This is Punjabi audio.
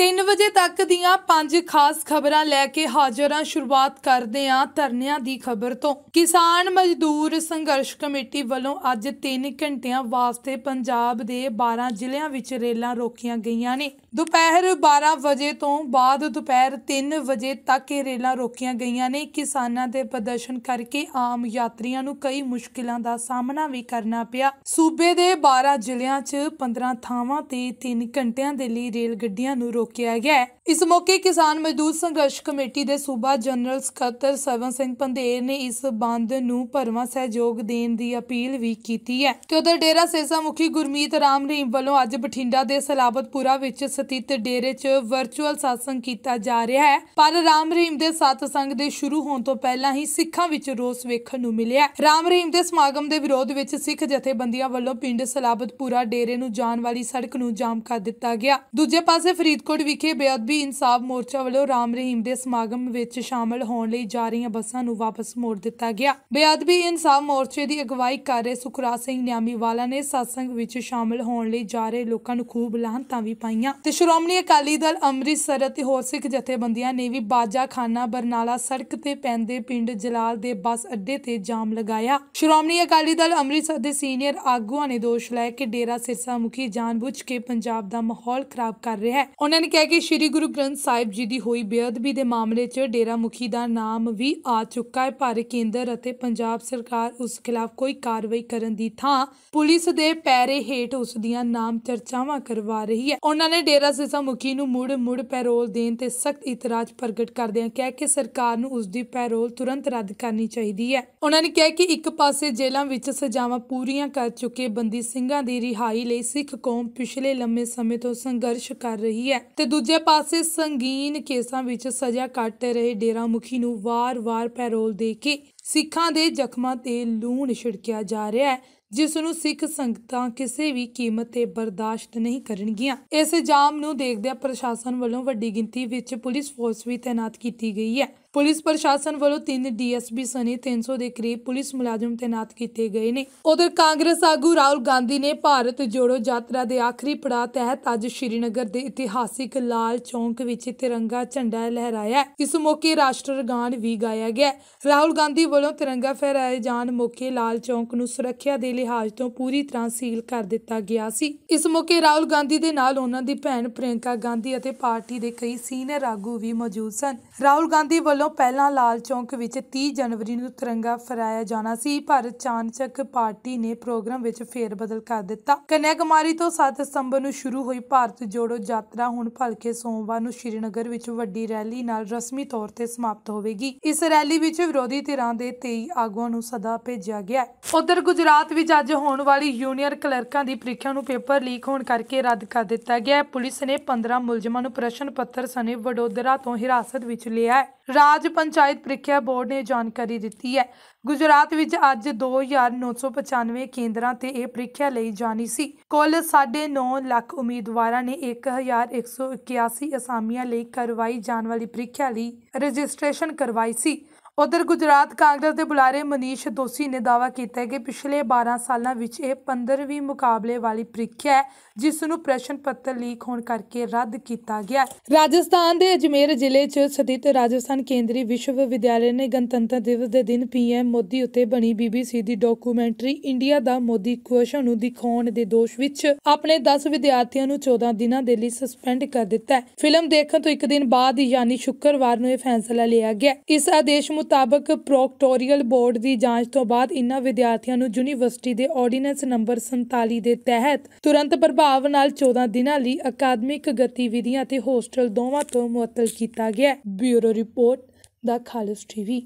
3 ਵਜੇ ਤੱਕ ਦੀਆਂ ਪੰਜ ਖਾਸ ਖਬਰਾਂ ਲੈ ਕੇ ਹਾਜ਼ਰ ਹਾਂ ਸ਼ੁਰੂਆਤ ਕਰਦੇ ਹਾਂ ਧਰਨਿਆਂ ਦੀ ਖਬਰ ਤੋਂ ਕਿਸਾਨ ਮਜ਼ਦੂਰ ਸੰਘਰਸ਼ ਕਮੇਟੀ ਵੱਲੋਂ ਅੱਜ 3 ਘੰਟਿਆਂ ਵਾਸਤੇ ਪੰਜਾਬ ਦੇ 12 ਜ਼ਿਲ੍ਹਿਆਂ ਵਿੱਚ ਰੇਲਾਂ ਰੋਕੀਆਂ ਗਈਆਂ ਨੇ ਦੁਪਹਿਰ 12 ਵਜੇ ਤੋਂ ਬਾਅਦ ਦੁਪਹਿਰ 3 ਵਜੇ ਤੱਕ ਇਹ ਰੇਲਾਂ ਰੋਕੀਆਂ ਗਈਆਂ ਨੇ ਕਿਸਾਨਾਂ ਦੇ ਪ੍ਰਦਰਸ਼ਨ ਕਰਕੇ ਆਮ ਯਾਤਰੀਆਂ ਨੂੰ ਕਈ ਮੁਸ਼ਕਲਾਂ ਦਾ ਸਾਹਮਣਾ ਵੀ ਕਰਨਾ ਪਿਆ ਸੂਬੇ ਦੇ 12 ਜ਼ਿਲ੍ਹਿਆਂ 'ਚ 15 ਥਾਵਾਂ ਤੇ 3 ਘੰਟਿਆਂ ਦੇ ਲਈ ਰੇਲ ਗੱਡੀਆਂ ਨੂੰ ਚੁੱਕਿਆ ਗਿਆ ਇਸ ਮੌਕੇ ਕਿਸਾਨ ਮਜ਼ਦੂਰ ਸੰਘਰਸ਼ ਕਮੇਟੀ ਦੇ ਸੂਬਾ ਜਨਰਲ ਸਕੱਤਰ ਸਰਵਨ ਸਿੰਘ ਪੰਦੇਰ ਨੇ ਇਸ ਬੰਦ ਨੂੰ ਭਰਵਾਂ ਸਹਿਯੋਗ ਦੇਣ ਦੀ ਅਪੀਲ ਵੀ ਕੀਤੀ ਹੈ ਤੇ ਉਧਰ ਡੇਰਾ ਸੇਸਾ ਮੁਖੀ ਗੁਰਮੀਤ ਰਾਮ ਰਹੀਮ ਵੱਲੋਂ ਅੱਜ ਬਠਿੰਡਾ ਦੇ ਸਲਾਬਤਪੁਰਾ ਵਿੱਚ ਸਥਿਤ ਡੇਰੇ 'ਚ ਵਰਚੁਅਲ satsang ਕੀਤਾ ਜਾ ਰਿਹਾ ਹੈ ਪਰ ਰਾਮ ਰਹੀਮ ਦੇ satsang ਦੇ ਸ਼ੁਰੂ ਹੋਣ ਤੋਂ ਪਹਿਲਾਂ ਹੀ ਸਿੱਖਾਂ ਵਿੱਚ ਰੋਸ ਵੇਖਣ ਨੂੰ ਮਿਲਿਆ ਰਾਮ ਰਹੀਮ ਦੇ ਸਮਾਗਮ ਦੇ ਵਿਰੋਧ ਵਿੱਚ ਸਿੱਖ ਜਥੇਬੰਦੀਆਂ ਵੱਲੋਂ ਪਿੰਡ ਸਲਾਬਤਪੁਰਾ ਡੇਰੇ ਨੂੰ ਜਾਣ ਵਾਲੀ ਸੜਕ ਨੂੰ ਜਾਮ ਕਰ ਦਿੱਤਾ ਗਿਆ ਦੂਜੇ ਪਾਸੇ ਫਰੀਦਕੋਟ ਰੋਡ ਵਿਖੇ ਬੇਅਦਬੀ ਇਨਸਾਫ ਮੋਰਚਾ ਵੱਲੋਂ ਰਾਮ ਰਹੀਮ ਦੇ ਸਮਾਗਮ ਵਿੱਚ ਸ਼ਾਮਲ ਹੋਣ ਲਈ ਜਾ ਰਹੀਆਂ ਬੱਸਾਂ ਨੂੰ ਵਾਪਸ ਮੋੜ ਦਿੱਤਾ ਗਿਆ ਬੇਅਦਬੀ ਇਨਸਾਫ ਮੋਰਚੇ ਦੀ ਅਗਵਾਈ ਕਰ ਰਹੇ ਸੁਖਰਾ ਸਿੰਘ ਨਿਆਮੀਵਾਲਾ ਨੇ satsang ਵਿੱਚ ਸ਼ਾਮਲ ਹੋਣ ਲਈ ਜਾ ਰਹੇ ਲੋਕਾਂ ਨੂੰ ਖੂਬ ਲਾਹਨਤਾਂ ਵੀ ਪਾਈਆਂ ਤੇ ਸ਼੍ਰੋਮਣੀ ਅਕਾਲੀ ਦਲ ਅੰਮ੍ਰਿਤਸਰ ਅਤੇ ਹੋਰ ਸਿੱਖ ਜਥੇਬੰਦੀਆਂ ਨੇ ਵੀ ਬਾਜਾ ਖਾਨਾ ਬਰਨਾਲਾ ਸੜਕ ਤੇ ਪੈਂਦੇ ਪਿੰਡ ਜਲਾਲ ਦੇ ਬੱਸ ਅੱਡੇ ਤੇ ਜਾਮ ਲਗਾਇਆ ਸ਼੍ਰੋਮਣੀ ਅਕਾਲੀ ਦਲ ਅੰਮ੍ਰਿਤਸਰ ਦੇ ਸੀਨੀਅਰ ਆਗੂਆਂ ਨੇ ਦੋਸ਼ ਲਾਇਆ ਕਿ ਡੇਰਾ ਸਿਰਸਾ ਮੁਖੀ ਜਾਣਬੁੱਝ ਕੇ ਪੰਜਾਬ ਦਾ ਮਾਹੌਲ ਖਰਾਬ ਕਰ ਰਿਹਾ ਹੈ ਉਹਨਾਂ ਉਹਨਾਂ ਨੇ ਕਿਹਾ ਕਿ ਸ੍ਰੀ ਗੁਰੂ ਗ੍ਰੰਥ ਸਾਹਿਬ ਜੀ ਦੀ ਹੋਈ ਬੇਅਦਬੀ ਦੇ ਮਾਮਲੇ 'ਚ ਡੇਰਾ ਮੁਖੀ ਦਾ ਨਾਮ ਵੀ ਆ ਚੁੱਕਾ ਹੈ ਪਰ ਕੇਂਦਰ ਅਤੇ ਪੰਜਾਬ ਸਰਕਾਰ ਉਸ ਖਿਲਾਫ ਕੋਈ ਕਾਰਵਾਈ ਕਰਨ ਦੀ ਥਾਂ ਪੁਲਿਸ ਦੇ ਪੈਰੇ ਹੇਠ ਉਸ ਦੀਆਂ ਨਾਮ ਚਰਚਾਵਾਂ ਕਰਵਾ ਰਹੀ ਹੈ ਉਹਨਾਂ ਨੇ ਡੇਰਾ ਸਿਸਾ ਮੁਖੀ ਨੂੰ ਮੁੜ ਮੁੜ ਪੈਰੋਲ ਦੇਣ ਤੇ ਸਖਤ ਇਤਰਾਜ਼ ਪ੍ਰਗਟ ਕਰਦਿਆਂ ਕਿਹਾ ਕਿ ਸਰਕਾਰ ਨੂੰ ਉਸ ਦੀ ਪੈਰੋਲ ਤੁਰੰਤ ਰੱਦ ਕਰਨੀ ਚਾਹੀਦੀ ਹੈ ਉਹਨਾਂ ਨੇ ਕਿਹਾ ਕਿ ਇੱਕ ਪਾਸੇ ਜੇਲ੍ਹਾਂ ਵਿੱਚ ਸਜ਼ਾਵਾਂ ਪੂਰੀਆਂ ਕਰ ਚੁੱਕੇ ਬੰਦੀ ਸਿੰਘਾਂ ਦੀ ਰਿਹਾਈ ਲਈ ਸਿੱਖ ਕੌਮ ਪਿਛਲੇ ਲੰਮੇ ਸਮੇਂ ਤੋਂ ਸੰਘਰਸ਼ ਕਰ ਰਹੀ ਹੈ ਤੇ ਦੂਜੇ ਪਾਸੇ ਸੰਗੀਨ ਕੇਸਾਂ ਵਿੱਚ ਸਜ਼ਾ ਕੱਟ ਰਹੇ ਡੇਰਾ ਮੁਖੀ ਨੂੰ ਵਾਰ-ਵਾਰ ਪੈਰੋਲ ਦੇ ਕੇ ਸਿੱਖਾਂ ਦੇ ਜ਼ਖਮਾਂ ਤੇ ਲੂਣ ਛਿੜਕਿਆ ਜਾ ਰਿਹਾ ਹੈ ਜਿਸ ਨੂੰ ਸਿੱਖ ਸੰਗਤਾਂ ਕਿਸੇ ਵੀ ਕੀਮਤ ਤੇ ਬਰਦਾਸ਼ਤ ਨਹੀਂ ਕਰਨਗੀਆਂ ਇਸ ਜਾਮ ਨੂੰ ਦੇਖਦਿਆਂ ਪ੍ਰਸ਼ਾਸਨ ਵੱਲੋਂ ਵੱਡੀ ਗਿਣਤੀ ਵਿੱਚ ਪੁਲਿਸ ਫੋਰਸ ਵੀ ਤਾਇਨਾਤ ਕੀਤੀ ਗਈ ਹੈ ਪੁਲਿਸ ਪ੍ਰਸ਼ਾਸਨ ਵੱਲੋਂ 3 ਡੀਐਸਬੀ ਸਣੇ 300 ਦੇ ਕਰੀਬ ਪੁਲਿਸ ਮੁਲਾਜ਼ਮ ਤਾਇਨਾਤ ਕੀਤੇ ਗਏ ਨੇ ਉਧਰ ਕਾਂਗਰਸ ਆਗੂ ਰਾਹੁਲ ਗਾਂਧੀ ਨੇ ਭਾਰਤ ਜੋੜੋ ਯਾਤਰਾ ਦੇ ਆਖਰੀ ਪੜਾਅ ਤਹਿਤ ਅੱਜ ਸ਼੍ਰੀਨਗਰ ਦੇ ਇਤਿਹਾਸਿਕ ਲਾਲ ਚੌਂਕ ਵਿੱਚ ਤਿਰੰਗਾ ਝੰਡਾ ਲਹਿਰਾਇਆ ਇਸ ਮੌਕੇ ਰਾਸ਼ਟਰ ਗਾਨ ਵੀ ਗਾਇਆ ਗਿਆ ਰਾਹੁਲ ਗਾਂਧੀ ਵੱਲੋਂ ਤਿਰੰਗਾ ਫਹਿਰਾਏ ਜਾਣ ਮੌਕੇ ਲਾਲ ਚੌਂਕ ਨੂੰ ਸੁਰੱਖਿਆ ਦੇ ਲਿਹਾਜ਼ ਤੋਂ ਪੂਰੀ ਤਰ੍ਹਾਂ ਸੀਲ ਕਰ ਦਿੱਤਾ ਗਿਆ ਸੀ ਇਸ ਮੌਕੇ ਰਾਹੁਲ ਗਾਂਧੀ ਦੇ ਨਾਲ ਉਹਨਾਂ ਦੀ ਭੈਣ ਪ੍ਰਿਯੰਕਾ ਗਾਂਧੀ ਅਤੇ ਪਾਰਟੀ ਦੇ ਕਈ ਸੀਨੀਅਰ ਆਗੂ ਵੀ ਮੌਜੂਦ ਸਨ ਰਾਹੁਲ ਗਾਂਧੀ ਵੱਲੋਂ ਵੱਲੋਂ ਪਹਿਲਾਂ ਲਾਲ ਚੌਂਕ ਵਿੱਚ 30 ਜਨਵਰੀ ਨੂੰ ਤਿਰੰਗਾ ਫਹਰਾਇਆ ਜਾਣਾ ਸੀ ਪਰ ਚਾਨਚੱਕ ਪਾਰਟੀ ਨੇ ਪ੍ਰੋਗਰਾਮ ਵਿੱਚ ਫੇਰ ਬਦਲ ਕਰ ਦਿੱਤਾ ਕੁਮਾਰੀ ਤੋਂ 7 ਸਤੰਬਰ ਨੂੰ ਸ਼ੁਰੂ ਹੋਈ ਭਾਰਤ ਜੋੜੋ ਯਾਤਰਾ ਹੁਣ ਭਲਕੇ ਸੋਮਵਾਰ ਨੂੰ ਸ਼੍ਰੀਨਗਰ ਵਿੱਚ ਵੱਡੀ ਰੈਲੀ ਨਾਲ ਰਸਮੀ ਤੌਰ ਤੇ ਸਮਾਪਤ ਹੋਵੇਗੀ ਇਸ ਰੈਲੀ ਵਿੱਚ ਵਿਰੋਧੀ ਧਿਰਾਂ ਦੇ 23 ਆਗੂਆਂ ਨੂੰ ਸਦਾ ਭੇਜਿਆ ਗਿਆ ਉਧਰ ਗੁਜਰਾਤ ਵਿੱਚ ਅੱਜ ਹੋਣ ਵਾਲੀ ਜੂਨੀਅਰ ਕਲਰਕਾਂ ਦੀ ਪ੍ਰੀਖਿਆ ਨੂੰ ਪੇਪਰ ਲੀਕ ਹੋਣ ਕਰਕੇ ਰੱਦ ਕਰ ਦਿੱਤਾ ਗਿਆ ਪੁਲਿਸ ਨੇ 15 ਮੁਲਜ਼ਮਾਂ ਨੂੰ ਪ੍ਰਸ਼ਨ ਪੱਤਰ ਸਣੇ ਵਡੋਦਰਾ ਤੋਂ ਹਿਰਾਸਤ ਵਿੱਚ ਲਿਆ ਹੈ ਰਾਜ ਪੰਚਾਇਤ ਪ੍ਰੀਖਿਆ ਬੋਰਡ ਨੇ ਜਾਣਕਾਰੀ ਦਿੱਤੀ ਹੈ ਗੁਜਰਾਤ ਵਿੱਚ ਅੱਜ 2995 ਕੇਂਦਰਾਂ ਤੇ ਇਹ ਪ੍ਰੀਖਿਆ ਲਈ ਜਾਣੀ ਸੀ ਕੁੱਲ 9.5 ਲੱਖ ਉਮੀਦਵਾਰਾਂ ਨੇ 1181 ਅਸਾਮੀਆਂ ਲਈ ਕਰਵਾਈ ਜਾਣ ਵਾਲੀ ਪ੍ਰੀਖਿਆ ਲਈ ਰਜਿਸਟ੍ਰੇਸ਼ਨ ਕਰਵਾਈ ਸੀ ਉਧਰ ਗੁਜਰਾਤ ਕਾਂਗਰਸ ਦੇ ਬੁਲਾਰੇ ਮਨੀਸ਼ ਦੋਸੀ ਨੇ ਦਾਵਾ ਕੀਤਾ ਕਿ ਪਿਛਲੇ 12 ਸਾਲਾਂ ਵਿੱਚ ਇਹ 15ਵੀਂ ਮੁਕਾਬਲੇ ਵਾਲੀ ਪ੍ਰੀਖਿਆ ਹੈ ਜਿਸ ਨੂੰ ਪ੍ਰਸ਼ਨ ਪੱਤਰ ਲੀਕ ਹੋਣ ਕਰਕੇ ਰੱਦ ਕੀਤਾ ਗਿਆ ਰਾਜਸਥਾਨ ਦੇ ਅਜਮੇਰ ਜ਼ਿਲ੍ਹੇ 'ਚ ਸਥਿਤ ਰਾਜਸਥਾਨ ਕੇਂਦਰੀ ਵਿਸ਼ਵ ਵਿਦਿਆਲੇ ਨੇ ਗਣਤੰਤਰ ਦਿਵਸ ਦੇ ਦਿਨ ਪੀਐਮ ਮੋਦੀ ਉੱਤੇ ਬਣੀ ਬੀਬੀਸੀ ਦੀ ਡਾਕੂਮੈਂਟਰੀ ਇੰਡੀਆ ਦਾ ਮੋਦੀ ਕੁਐਸ਼ਨ ਨੂੰ ਦਿਖਾਉਣ ਦੇ ਦੋਸ਼ ਵਿੱਚ ਆਪਣੇ 10 ਵਿਦਿਆਰਥੀਆਂ ਨੂੰ 14 ਦਿਨਾਂ ਦੇ ਲਈ ਸਸਪੈਂਡ ਕਰ ਦਿੱਤਾ ਹੈ ਫਿਲਮ ਦੇਖਣ ਤੋਂ ਇੱਕ ਦਿਨ ਬਾਅਦ ਯਾਨੀ ਸ਼ੁੱਕਰਵਾਰ ਨੂੰ ਇਹ ਫੈਸਲਾ ਲਿਆ ਗਿਆ ਇਸ ਆਦੇਸ਼ ਮੁਤਾਬਕ ਪ੍ਰੋਕਟੋਰੀਅਲ ਬੋਰਡ ਦੀ ਜਾਂਚ ਤੋਂ ਬਾਅਦ ਇਨ੍ਹਾਂ ਵਿਦਿਆਰਥੀਆਂ ਨੂੰ ਯੂਨੀਵਰਸਿਟੀ ਦੇ ਆਰਡੀਨੈਂਸ ਨੰਬਰ 47 ਦੇ ਤਹਿਤ ਤੁਰੰਤ ਪ੍ਰਭਾਵ ਨਾਲ 14 ਦਿਨਾਂ ਲਈ ਅਕਾਦਮਿਕ ਗਤੀਵਿਧੀਆਂ ਅਤੇ ਹੋਸਟਲ ਦੋਵਾਂ ਤੋਂ ਮੁਅੱਤਲ ਕੀਤਾ ਗਿਆ ਬਿਊਰੋ ਰਿਪੋਰਟ ਦਾ ਖਾਲਸ ਟੀਵੀ